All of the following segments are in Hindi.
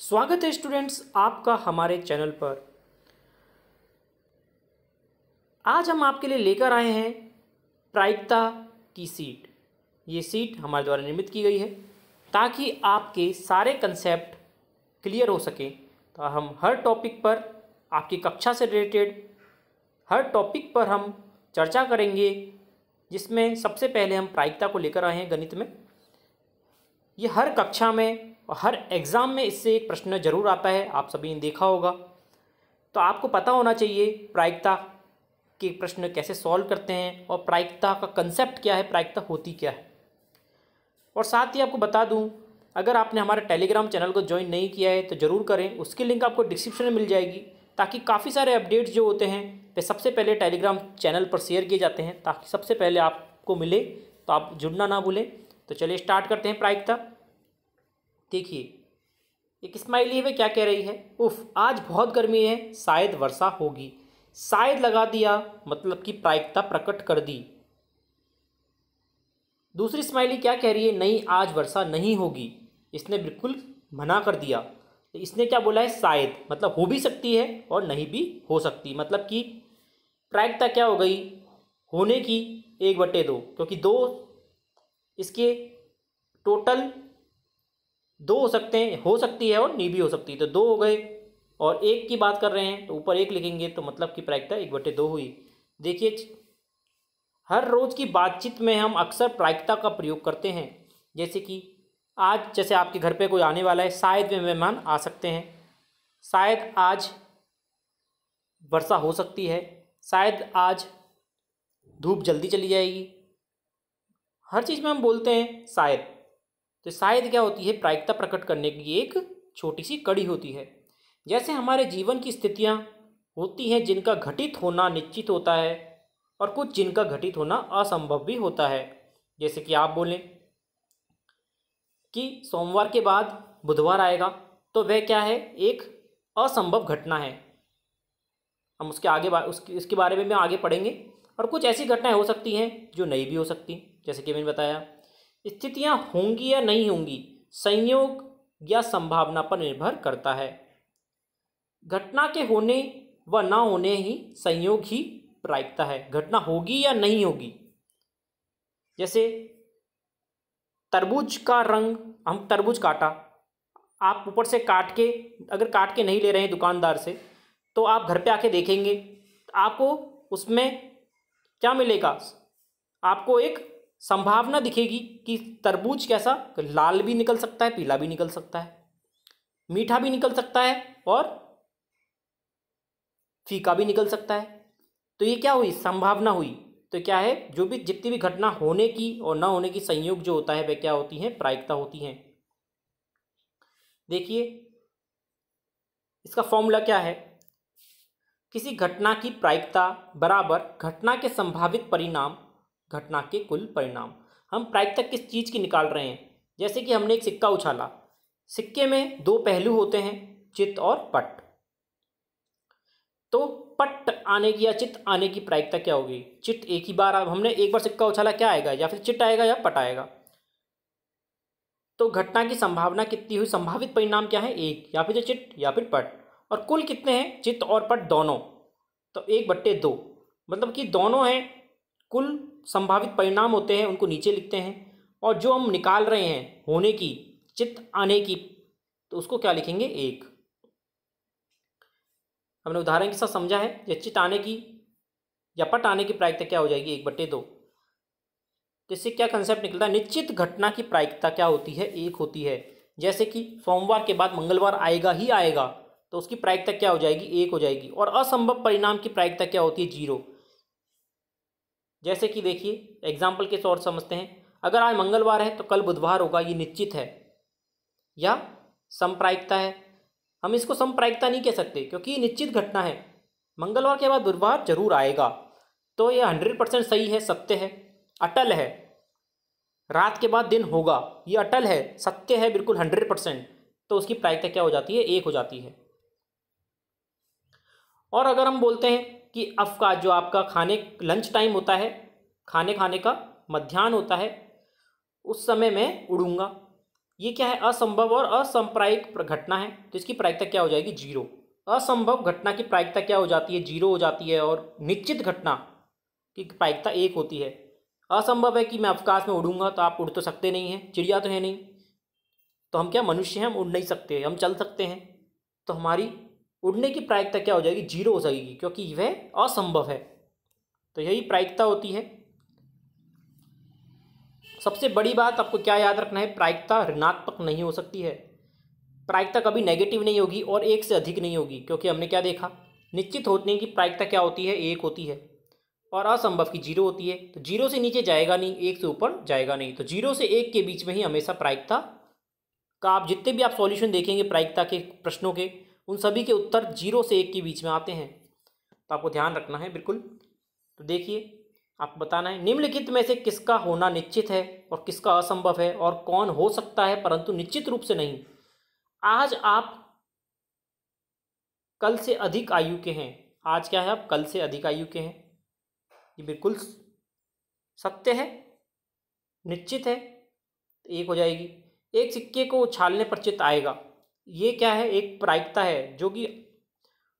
स्वागत है स्टूडेंट्स आपका हमारे चैनल पर आज हम आपके लिए लेकर आए हैं प्रायिकता की सीट ये सीट हमारे द्वारा निर्मित की गई है ताकि आपके सारे कंसेप्ट क्लियर हो सकें तो हम हर टॉपिक पर आपकी कक्षा से रिलेटेड हर टॉपिक पर हम चर्चा करेंगे जिसमें सबसे पहले हम प्रायिकता को लेकर आए हैं गणित में ये हर कक्षा में और हर एग्ज़ाम में इससे एक प्रश्न जरूर आता है आप सभी ने देखा होगा तो आपको पता होना चाहिए प्रायिकता के प्रश्न कैसे सॉल्व करते हैं और प्रायिकता का कंसेप्ट क्या है प्रायिकता होती क्या है और साथ ही आपको बता दूं अगर आपने हमारे टेलीग्राम चैनल को ज्वाइन नहीं किया है तो ज़रूर करें उसकी लिंक आपको डिस्क्रिप्शन में मिल जाएगी ताकि काफ़ी सारे अपडेट्स जो होते हैं वे सबसे पहले टेलीग्राम चैनल पर शेयर किए जाते हैं ताकि सबसे पहले आपको मिले तो आप जुड़ना ना भूलें तो चलिए स्टार्ट करते हैं प्रायिकता देखिए एक स्माइली में क्या कह रही है उफ आज बहुत गर्मी है शायद वर्षा होगी शायद लगा दिया मतलब कि प्रायिकता प्रकट कर दी दूसरी स्माइली क्या कह रही है नहीं आज वर्षा नहीं होगी इसने बिल्कुल मना कर दिया तो इसने क्या बोला है शायद मतलब हो भी सकती है और नहीं भी हो सकती मतलब कि प्रायिकता क्या हो गई होने की एक बटे दो क्योंकि दो इसके टोटल दो हो सकते हैं हो सकती है और नी भी हो सकती है तो दो हो गए और एक की बात कर रहे हैं तो ऊपर एक लिखेंगे तो मतलब कि प्रायिकता एक बटे दो हुई देखिए हर रोज़ की बातचीत में हम अक्सर प्रायिकता का प्रयोग करते हैं जैसे कि आज जैसे आपके घर पे कोई आने वाला है शायद वे मेहमान आ सकते हैं शायद आज वर्षा हो सकती है शायद आज धूप जल्दी चली जाएगी हर चीज़ में हम बोलते हैं शायद तो शायद क्या होती है प्रायिकता प्रकट करने की एक छोटी सी कड़ी होती है जैसे हमारे जीवन की स्थितियाँ होती हैं जिनका घटित होना निश्चित होता है और कुछ जिनका घटित होना असंभव भी होता है जैसे कि आप बोलें कि सोमवार के बाद बुधवार आएगा तो वह क्या है एक असंभव घटना है हम उसके आगे बा, उसके इसके बारे में भी आगे पढ़ेंगे और कुछ ऐसी घटनाएं हो सकती हैं जो नहीं भी हो सकती जैसे कि मैंने बताया स्थितियां होंगी या नहीं होंगी संयोग या संभावना पर निर्भर करता है घटना के होने व ना होने ही संयोग ही प्रायिकता है घटना होगी या नहीं होगी जैसे तरबूज का रंग हम तरबूज काटा आप ऊपर से काट के अगर काट के नहीं ले रहे हैं दुकानदार से तो आप घर पे आके देखेंगे आपको उसमें क्या मिलेगा आपको एक संभावना दिखेगी कि तरबूज कैसा लाल भी निकल सकता है पीला भी निकल सकता है मीठा भी निकल सकता है और फीका भी निकल सकता है तो ये क्या हुई संभावना हुई तो क्या है जो भी जितनी भी घटना होने की और ना होने की संयोग जो होता है वह क्या होती है प्रायिकता होती है देखिए इसका फॉर्मूला क्या है किसी घटना की प्रायिकता बराबर घटना के संभावित परिणाम घटना के कुल परिणाम हम प्रायिकता किस चीज़ की निकाल रहे हैं जैसे कि हमने एक सिक्का उछाला सिक्के में दो पहलू होते हैं चित और पट तो पट आने की या चित आने की प्रायिकता क्या होगी चित्त एक ही बार अब हमने एक बार सिक्का उछाला क्या आएगा या फिर चिट आएगा या पट आएगा तो घटना की संभावना कितनी हुई संभावित परिणाम क्या है एक या फिर जो चिट या फिर पट और कुल कितने हैं चित्त और पट दोनों तो एक बट्टे दो मतलब कि दोनों हैं कुल संभावित परिणाम होते हैं उनको नीचे लिखते हैं और जो हम निकाल रहे हैं होने की चित्त आने की तो उसको क्या लिखेंगे एक हमने उदाहरण के साथ समझा है या चित्त आने की या पट आने की प्रायिकता क्या हो जाएगी एक बट्टे दो तो इससे क्या कंसेप्ट निकलता है निश्चित घटना की प्रायिकता क्या होती है एक होती है जैसे कि सोमवार के बाद मंगलवार आएगा ही आएगा तो उसकी प्रायिकता क्या हो जाएगी एक हो जाएगी और असंभव परिणाम की प्रायिकता क्या होती है जीरो जैसे कि देखिए एग्जाम्पल के तौर समझते हैं अगर आज मंगलवार है तो कल बुधवार होगा ये निश्चित है या संप्रायिकता है हम इसको संप्रायिकता नहीं कह सकते क्योंकि ये निश्चित घटना है मंगलवार के बाद बुधवार जरूर आएगा तो ये हंड्रेड परसेंट सही है सत्य है अटल है रात के बाद दिन होगा ये अटल है सत्य है बिल्कुल हंड्रेड परसेंट तो उसकी प्रायिकता क्या हो जाती है एक हो जाती है और अगर हम बोलते हैं कि अफका जो आपका खाने लंच टाइम होता है खाने खाने का मध्यान्ह होता है उस समय मैं उड़ूंगा ये क्या है असंभव और असंप्रायिक घटना है तो इसकी प्रायिकता क्या हो जाएगी जीरो असंभव घटना की प्रायिकता क्या हो जाती है जीरो हो जाती है और निश्चित घटना की प्रायिकता एक होती है असंभव है कि मैं अवकाश में उड़ूंगा तो आप उड़ तो सकते नहीं हैं चिड़िया तो है नहीं तो हम क्या मनुष्य हैं हम उड़ नहीं सकते हम चल सकते हैं तो हमारी उड़ने की प्रायिकता क्या हो जाएगी जीरो हो जाएगी क्योंकि वह असंभव है तो यही प्रायिकता होती है सबसे बड़ी बात आपको क्या याद रखना है प्रायिकता ऋणात्मक नहीं हो सकती है प्रायिकता कभी नेगेटिव नहीं होगी और एक से अधिक नहीं होगी क्योंकि हमने क्या देखा निश्चित होने की प्रायिकता क्या होती है एक होती है और असंभव की जीरो होती है तो जीरो से नीचे जाएगा नहीं एक से ऊपर जाएगा नहीं तो जीरो से एक के बीच में ही हमेशा प्रायिकता का आप जितने भी आप सॉल्यूशन देखेंगे प्रायिकता के प्रश्नों के उन सभी के उत्तर जीरो से एक के बीच में आते हैं तो आपको ध्यान रखना है बिल्कुल तो देखिए आपको बताना है निम्नलिखित में से किसका होना निश्चित है और किसका असंभव है और कौन हो सकता है परंतु निश्चित रूप से नहीं आज आप कल से अधिक आयु के हैं आज क्या है आप कल से अधिक आयु के हैं ये बिल्कुल सत्य है निश्चित है एक हो जाएगी एक सिक्के को उछालने पर चित आएगा ये क्या है एक प्रायिकता है जो कि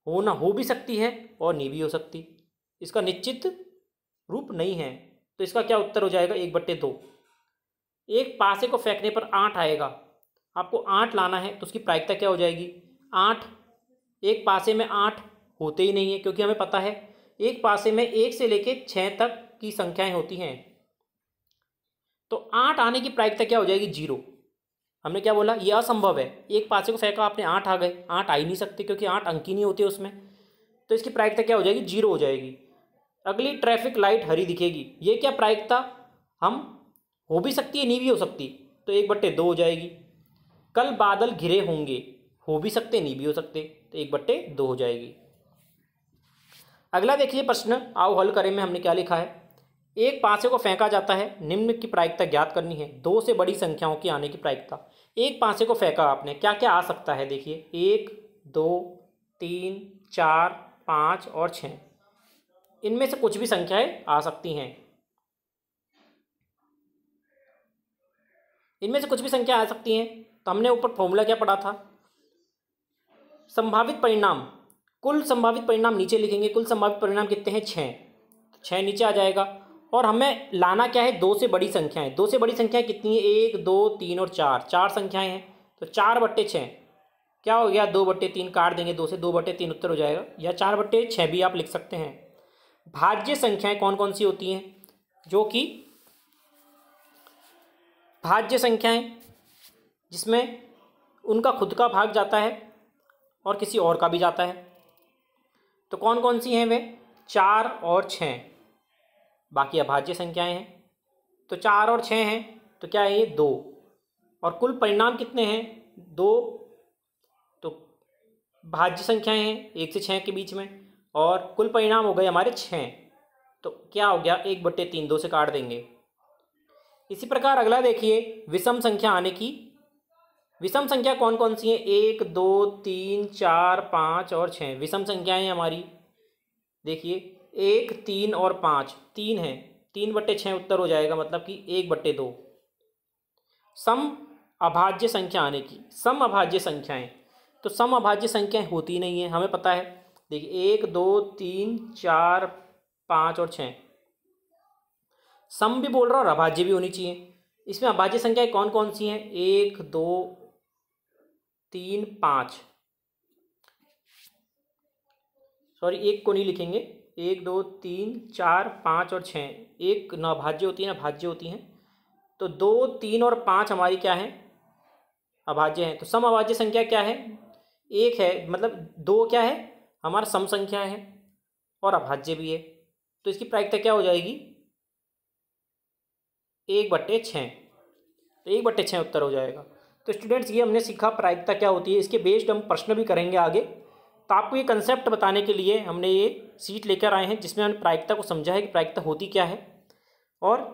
होना हो भी सकती है और नहीं भी हो सकती इसका निश्चित रूप नहीं है तो इसका क्या उत्तर हो जाएगा एक बट्टे दो एक पासे को फेंकने पर आठ आएगा आपको आठ लाना है तो उसकी प्रायिकता क्या हो जाएगी आठ एक पासे में आठ होते ही नहीं है क्योंकि हमें पता है एक पासे में एक से लेकर छः तक की संख्याएं होती हैं तो आठ आने की प्रायिकता क्या हो जाएगी जीरो हमने क्या बोला ये असंभव है एक पाँचे को फेंका आपने आठ आ गए आठ आ ही नहीं सकते क्योंकि आठ अंकी नहीं होती उसमें तो इसकी प्रायिकता क्या हो जाएगी जीरो हो जाएगी अगली ट्रैफिक लाइट हरी दिखेगी ये क्या प्रायिकता हम हो भी सकती है नहीं भी हो सकती तो एक बट्टे दो हो जाएगी कल बादल घिरे होंगे हो भी सकते नहीं भी हो सकते तो एक बट्टे दो हो जाएगी अगला देखिए प्रश्न आओ हल करें में हमने क्या लिखा है एक पांसे को फेंका जाता है निम्न की प्रायिकता ज्ञात करनी है दो से बड़ी संख्याओं की आने की प्रायिकता एक पांसे को फेंका आपने क्या क्या आ सकता है देखिए एक दो तीन चार पाँच और छः इनमें से कुछ भी संख्याएं आ सकती हैं इनमें से कुछ भी संख्या आ सकती हैं तो हमने ऊपर फॉर्मूला क्या पढ़ा था संभावित परिणाम कुल संभावित परिणाम नीचे लिखेंगे कुल संभावित परिणाम कितने हैं छः तो छः नीचे आ जाएगा और हमें लाना क्या है दो से बड़ी संख्याएं दो से बड़ी संख्याएं कितनी है एक दो तीन और चार चार संख्याएं हैं तो चार बट्टे छः क्या हो गया दो बट्टे तीन काट देंगे दो से दो बट्टे तीन उत्तर हो जाएगा या चार बट्टे छः भी आप लिख सकते हैं भाज्य संख्याएं कौन कौन सी होती हैं जो कि भाज्य संख्याएँ जिसमें उनका खुद का भाग जाता है और किसी और का भी जाता है तो कौन कौन सी हैं वे चार और छः बाकी अभाज्य संख्याएं हैं तो चार और छः हैं तो क्या है ये दो और कुल परिणाम कितने हैं दो तो भाज्य संख्याएं हैं एक से छः के बीच में और कुल परिणाम हो गए हमारे छः तो क्या हो गया एक बट्टे तीन दो से काट देंगे इसी प्रकार अगला देखिए विषम संख्या आने की विषम संख्या कौन कौन सी है एक दो तीन चार पाँच और छः विषम संख्याएं हमारी देखिए एक तीन और पाँच तीन है तीन बट्टे छः उत्तर हो जाएगा मतलब कि एक बट्टे दो सम अभाज्य संख्या आने की सम अभाज्य संख्याएं तो सम अभाज्य संख्याएं होती नहीं है हमें पता है देखिए एक दो तीन चार पाँच और छः सम भी बोल रहा और अभाज्य भी होनी चाहिए इसमें अभाज्य संख्याएं कौन कौन सी हैं एक दो तीन पाँच सॉरी एक को नहीं लिखेंगे एक दो तीन चार पाँच और छः एक नभाज्य होती है अभाज्य होती हैं तो दो तीन और पाँच हमारी क्या है अभाज्य हैं तो सम अभाज्य संख्या क्या है एक है मतलब दो क्या है हमारा सम संख्या है और अभाज्य भी है तो इसकी प्रायिकता क्या हो जाएगी एक बट्टे छः तो एक बट्टे छः उत्तर हो जाएगा तो स्टूडेंट्स ये हमने सीखा प्रायिकता क्या होती है इसके बेस्ड हम प्रश्न भी करेंगे आगे तो आपको ये कंसेप्ट बताने के लिए हमने ये सीट लेकर आए हैं जिसमें हमने प्रायिकता को समझा है कि प्रायिकता होती क्या है और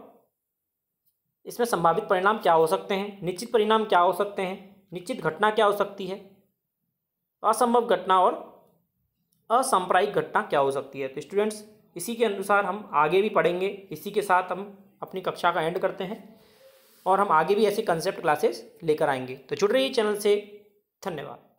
इसमें संभावित परिणाम क्या हो सकते हैं निश्चित परिणाम क्या हो सकते हैं निश्चित घटना क्या हो सकती है असंभव घटना और असाम्प्रायिक घटना क्या हो सकती है तो स्टूडेंट्स इसी के अनुसार हम आगे भी पढ़ेंगे इसी के साथ हम अपनी कक्षा का एंड करते हैं और हम आगे भी ऐसे कंसेप्ट क्लासेस लेकर आएंगे तो जुड़ रही चैनल से धन्यवाद